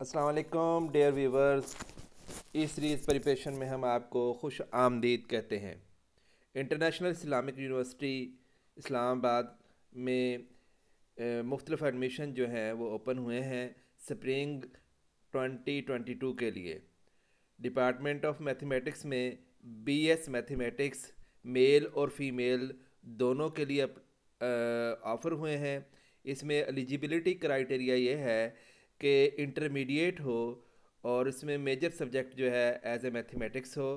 असलकम dear viewers इस series परिपेशन में हम आपको खुश आमदीद कहते हैं इंटरनेशनल इस्लामिक यूनिवर्सिटी इस्लामाबाद में मुख्तलफ एडमिशन जो हैं वो ओपन हुए हैं स्प्रिंग 2022 के लिए डिपार्टमेंट ऑफ मैथमेटिक्स में बीएस मैथमेटिक्स मेल और फीमेल दोनों के लिए ऑफ़र हुए हैं इसमें एलिजिबिलिटी क्राइटेरिया ये है के इंटरमीडिएट हो और उसमें मेजर सब्जेक्ट जो है एज ए मैथमेटिक्स हो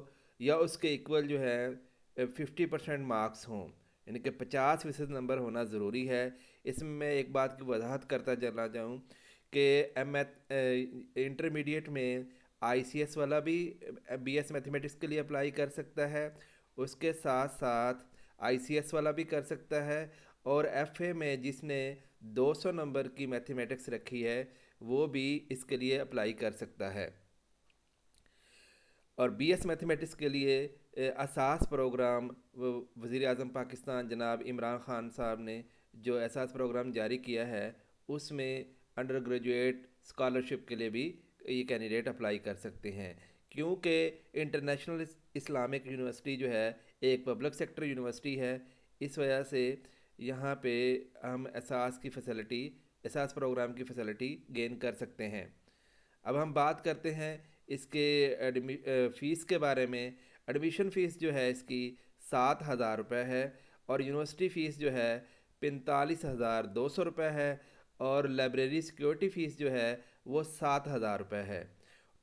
या उसके इक्वल जो है फिफ्टी परसेंट मार्क्स हों यानी कि पचास फीसद नंबर होना ज़रूरी है इसमें मैं एक बात की वजाहत करता चलना चाहूँ कि एम इंटरमीडिएट में आई वाला भी बी एस मैथमेटिक्स के लिए अप्लाई कर सकता है उसके साथ साथ आई वाला भी कर सकता है और एफ में जिसने 200 नंबर की मैथमेटिक्स रखी है वो भी इसके लिए अप्लाई कर सकता है और बी एस मैथमेटिक्स के लिए असास प्रोग्राम वज़ी अजम पाकिस्तान जनाब इमरान ख़ान साहब ने जो एहसास प्रोग्राम जारी किया है उसमें अंडर ग्रेजुएट स्कॉलरशिप के लिए भी ये कैंडिडेट अप्लाई कर सकते हैं क्योंकि इंटरनेशनल इस्लामिक यूनिवर्सिटी जो है एक पब्लिक सेक्टर यूनिवर्सिटी है इस वजह से यहाँ पे हम एसास की फैसिलिटी एसास प्रोग्राम की फैसिलिटी गेन कर सकते हैं अब हम बात करते हैं इसके फ़ीस के बारे में एडमिशन फ़ीस जो है इसकी सात हज़ार रुपये है और यूनिवर्सिटी फ़ीस जो है पैंतालीस हज़ार दो सौ रुपये है और लाइब्रेरी सिक्योरिटी फ़ीस जो है वो सात हज़ार रुपये है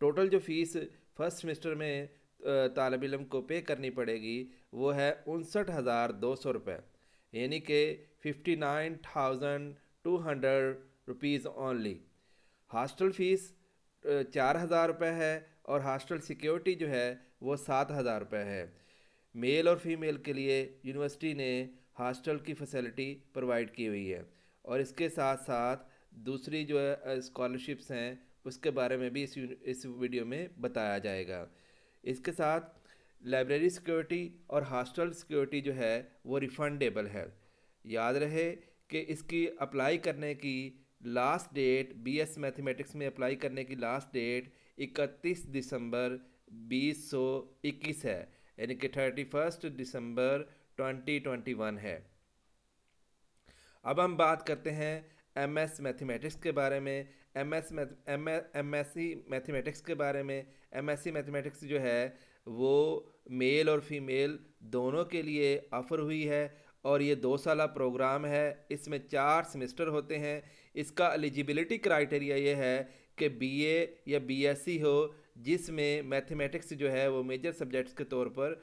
टोटल जो फ़ीस फर्स्ट सेमेस्टर में तालब इलम को पे करनी पड़ेगी वो है उनसठ हज़ार दो सौ रुपये यानी कि fifty nine thousand two hundred rupees only hostel fees चार हज़ार रुपये है और हॉस्टल सिक्योरिटी जो है वो सात हज़ार रुपये है मेल और फीमेल के लिए यूनिवर्सिटी ने हॉस्टल की फैसिलिटी प्रोवाइड की हुई है और इसके साथ साथ दूसरी जो है स्कॉलरशिप्स हैं उसके बारे में भी इस इस वीडियो में बताया जाएगा इसके साथ लाइब्रेरी सिक्योरिटी और हॉस्टल सिक्योरिटी जो है वो रिफंडेबल है याद रहे कि इसकी अप्लाई करने की लास्ट डेट बीएस मैथमेटिक्स में अप्लाई करने की लास्ट डेट 31 दिसंबर 2021 है यानी कि थर्टी फर्स्ट दिसंबर 2021 है अब हम बात करते हैं एम एस मैथमेटिक्स के बारे में M S M M S C mathematics के बारे में एम एस सी मैथमेटिक्स जो है वो मेल और फीमेल दोनों के लिए ऑफ़र हुई है और ये दो साल प्रोग्राम है इसमें चार सेमेस्टर होते हैं इसका एलिजिबिलिटी क्राइटेरिया ये है कि बीए या बीएससी हो जिसमें मैथमेटिक्स जो है वो मेजर सब्जेक्ट्स के तौर पर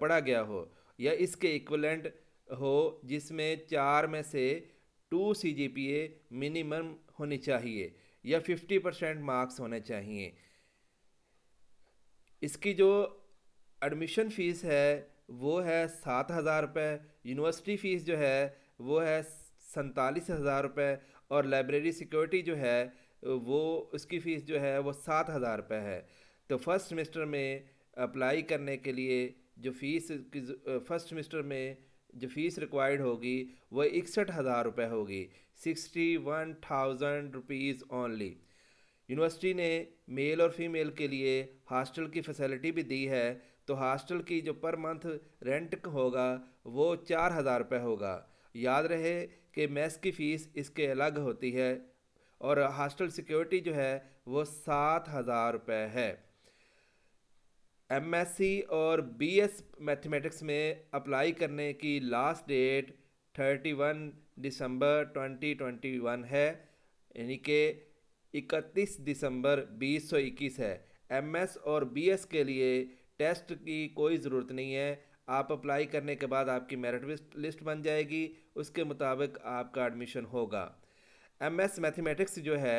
पढ़ा गया हो या इसके इक्वलेंट हो जिसमें चार में से two C G P A minimum होनी चाहिए या फिफ्टी परसेंट मार्क्स होने चाहिए इसकी जो एडमिशन फ़ीस है वो है सात हज़ार रुपये यूनिवर्सिटी फ़ीस जो है वो है सैंतालीस हज़ार रुपये और लाइब्रेरी सिक्योरिटी जो है वो उसकी फ़ीस जो है वो सात हज़ार रुपये है तो फर्स्ट सेमेस्टर में अप्लाई करने के लिए जो फ़ीस फर्स्ट सेमेस्टर में जो फ़ीस रिक्वायर्ड होगी वह इकसठ हज़ार रुपये होगी sixty one thousand rupees only university ने मेल और फीमेल के लिए हॉस्टल की फैसिलिटी भी दी है तो हॉस्टल की जो पर मंथ रेंट होगा वो चार हज़ार रुपये होगा याद रहे कि मेस की फ़ीस इसके अलग होती है और हॉस्टल सिक्योरिटी जो है वो सात हज़ार रुपये है एमएससी और बीएस मैथमेटिक्स में अप्लाई करने की लास्ट डेट 31 दिसंबर 2021 है यानी कि 31 दिसंबर 2021 है एमएस और बीएस के लिए टेस्ट की कोई ज़रूरत नहीं है आप अप्लाई करने के बाद आपकी मेरिट लिस्ट बन जाएगी उसके मुताबिक आपका एडमिशन होगा एमएस मैथमेटिक्स जो है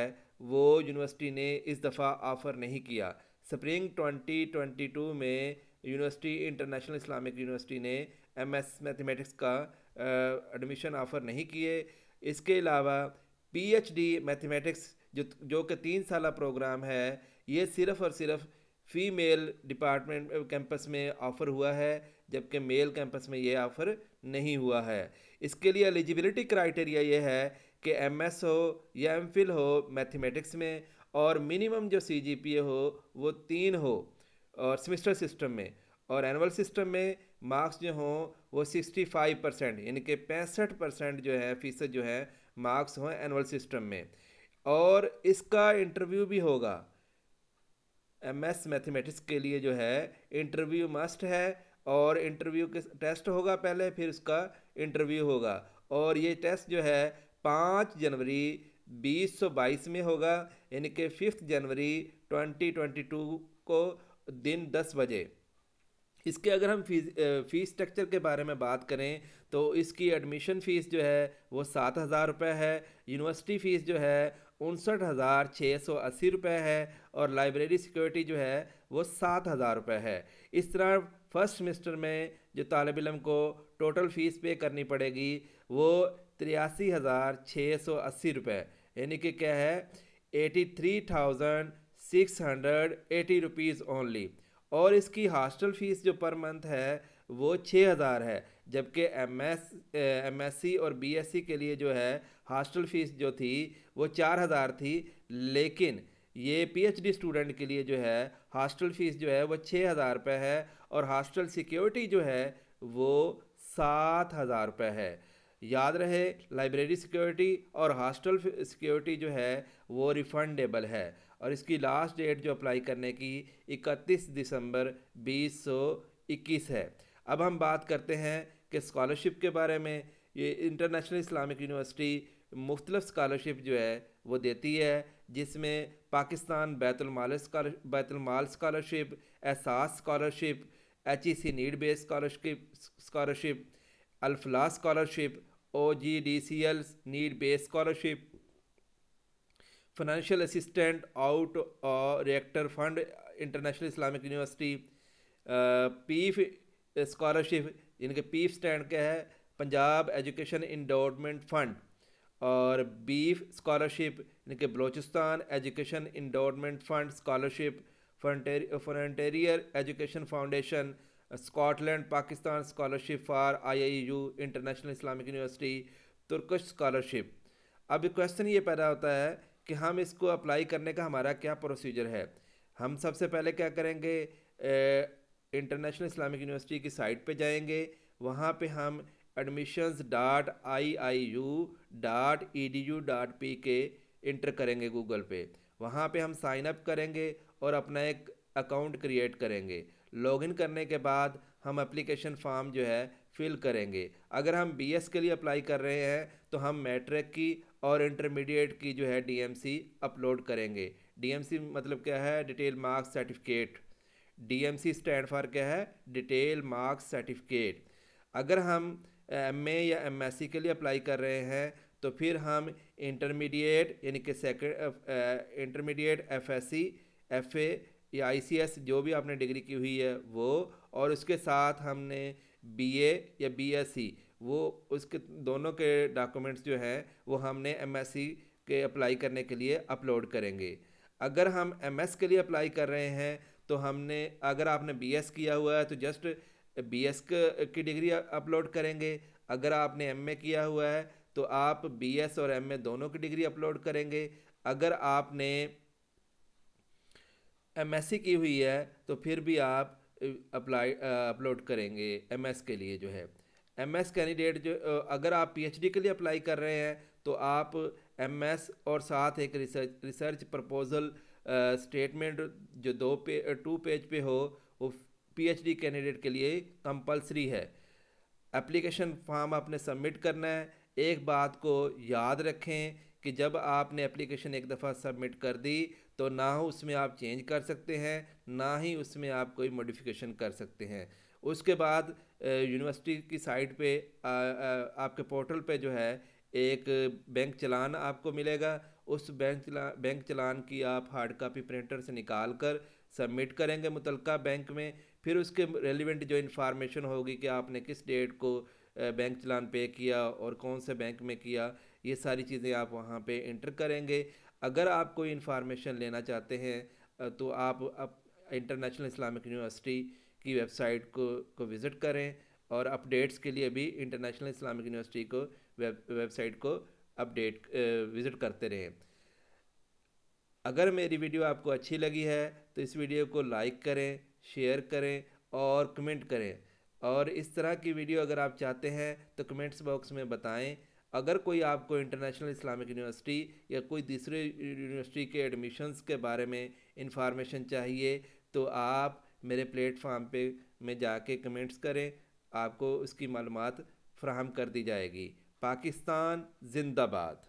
वो यूनिवर्सिटी ने इस दफ़ा ऑफ़र नहीं किया स्प्रिंग 2022 में यूनिवर्सिटी इंटरनेशनल इस्लामिक यूनिवर्सिटी ने एमएस मैथमेटिक्स का एडमिशन ऑफ़र नहीं किए इसके अलावा पीएचडी मैथमेटिक्स जो जो कि तीन साल प्रोग्राम है ये सिर्फ़ और सिर्फ़ फीमेल डिपार्टमेंट कैंपस में ऑफ़र हुआ है जबकि मेल कैंपस में ये ऑफ़र नहीं हुआ है इसके लिए एलिजिबिलिटी क्राइटेरिया ये है कि एम एस हो या एम फिल हो मैथमेटिक्स में और मिनिमम जो सी जी पी ए हो वो तीन हो और सेमिस्टर सिस्टम में और एनुअल सिस्टम में मार्क्स जो हों वो सिक्सटी फाइव परसेंट यानी कि पैंसठ परसेंट जो है फीसद जो है मार्क्स हों एनअल सिस्टम में और इसका इंटरव्यू भी होगा एम एस मैथमेटिक्स के लिए जो है इंटरव्यू मस्ट है और इंटरव्यू के टेस्ट होगा पहले फिर उसका इंटरव्यू होगा और ये टेस्ट जो है पाँच जनवरी 2022 में होगा यानी कि फिफ्थ जनवरी 2022 को दिन दस बजे इसके अगर हम फीस फ़ीस स्ट्रक्चर के बारे में बात करें तो इसकी एडमिशन फ़ीस जो है वो सात हज़ार रुपये है यूनिवर्सिटी फ़ीस जो है उनसठ हज़ार छः सौ अस्सी रुपये है और लाइब्रेरी सिक्योरिटी जो है वो सात हज़ार रुपये है इस तरह फर्स्ट सेमेस्टर में जो तालब इलम को टोटल फ़ीस पे करनी पड़ेगी वो तिरासी हज़ार छः सौ अस्सी रुपये यानी कि क्या है eighty three thousand six hundred eighty rupees only और इसकी हॉस्टल फ़ीस जो पर मंथ है वो छः हज़ार है जबकि M S M S C और बी एस सी के लिए जो है हॉस्टल फ़ीस जो थी वो चार हज़ार थी लेकिन ये पीएचडी स्टूडेंट के लिए जो है हॉस्टल फ़ीस जो है वो छः हज़ार रुपये है और हॉस्टल सिक्योरिटी जो है वो सात हज़ार रुपये है याद रहे लाइब्रेरी सिक्योरिटी और हॉस्टल सिक्योरिटी जो है वो रिफंडेबल है और इसकी लास्ट डेट जो अप्लाई करने की इकतीस दिसंबर बीस सौ इक्कीस है अब हम बात करते हैं कि स्कॉलरशिप के बारे में ये इंटरनेशनल इस्लामिक यूनिवर्सिटी मुख्तलफ स्कॉलरशिप जो है वो देती है जिसमें Pakistan Baitulmal scholar Baitulmal scholarship Ehsaas scholarship H E C need base scholarship scholarship Alfalah scholarship O G D C L need base scholarship financial assistant out और reactor fund International Islamic University P scholarship इनके PEEF stand के है Punjab Education Endowment Fund और BEEF scholarship इनके Balochistan Education Endowment Fund scholarship frontier education foundation Scotland Pakistan scholarship for IIU International Islamic University Turkish scholarship अब question ये पैदा होता है कि हम इसको अप्लाई करने का हमारा क्या प्रोसीजर है हम सबसे पहले क्या करेंगे इंटरनेशनल इस्लामिक यूनिवर्सिटी की साइट पे जाएंगे वहाँ पे हम admissions dot I I U dot E D U dot P K enter करेंगे गूगल पे वहाँ पे हम साइन अप करेंगे और अपना एक अकाउंट क्रिएट करेंगे लॉगिन करने के बाद हम एप्लीकेशन फॉर्म जो है फिल करेंगे अगर हम बीएस के लिए अप्लाई कर रहे हैं तो हम मैट्रिक की और इंटरमीडिएट की जो है डीएमसी अपलोड करेंगे डीएमसी मतलब क्या है detail marks certificate DMC stand for क्या है डिटेल मार्क्स सर्टिफिकेट अगर हम एम ए या एम एस सी के लिए अप्लाई कर रहे हैं तो फिर हम इंटरमीडिएट यानी कि second intermediate F S C F A या आई सी एस जो भी आपने डिग्री की हुई है वो और उसके साथ हमने बी ए या बी एस सी वो उसके दोनों के डॉक्यूमेंट्स जो हैं वो हमने एम एस सी के अप्लाई करने के लिए अपलोड करेंगे अगर हम एम एस के लिए अप्लाई कर रहे हैं तो हमने अगर आपने बी एस किया हुआ है तो जस्ट बी एस की डिग्री अपलोड करेंगे अगर आपने एम ए किया हुआ है तो आप बी एस और एम ए दोनों की डिग्री अपलोड करेंगे अगर आपने एम एस सी की हुई है तो फिर भी आप अप्लाई अपलोड करेंगे एम एस के लिए जो है एम एस कैंडिडेट जो अगर आप पी एच डी के लिए अप्लाई कर रहे हैं तो आप एम एस और साथ एक रिसर्च रिसर्च प्रपोज़ल स्टेटमेंट जो दो पे टू पेज पे हो वो पीएचडी कैंडिडेट के लिए कंपलसरी है एप्लीकेशन फॉर्म आपने सबमिट करना है एक बात को याद रखें कि जब आपने एप्लीकेशन एक दफ़ा सबमिट कर दी तो ना उसमें आप चेंज कर सकते हैं ना ही उसमें आप कोई मॉडिफिकेशन कर सकते हैं उसके बाद यूनिवर्सिटी की साइट पे आ, आ, आपके पोर्टल पे जो है एक बैंक चलान आपको मिलेगा उस बैंक चला बैंक चलान की आप हार्ड कापी प्रिंटर से निकाल कर सबमिट करेंगे मुतलका बैंक में फिर उसके रेलिवेंट जो इन्फॉर्मेशन होगी कि आपने किस डेट को बैंक चलान पे किया और कौन से बैंक में किया ये सारी चीज़ें आप वहाँ पे इंटर करेंगे अगर आप कोई इन्फॉर्मेशन लेना चाहते हैं तो आप अप इंटरनेशनल इस्लामिक यूनिवर्सिटी की वेबसाइट को को विज़िट करें और अपडेट्स के लिए भी इंटरनेशनल इस्लामिक यूनिवर्सिटी को वेब वेबसाइट को अपडेट विज़िट करते रहें अगर मेरी वीडियो आपको अच्छी लगी है तो इस वीडियो को लाइक करें शेयर करें और कमेंट करें और इस तरह की वीडियो अगर आप चाहते हैं तो कमेंट्स बॉक्स में बताएं अगर कोई आपको इंटरनेशनल इस्लामिक यूनिवर्सिटी या कोई दूसरे यूनिवर्सिटी के एडमिशन्स के बारे में इंफॉर्मेशन चाहिए तो आप मेरे प्लेटफार्म पे में जाके कमेंट्स करें आपको उसकी मालूम फ्राहम कर दी जाएगी पाकिस्तान जिंदाबाद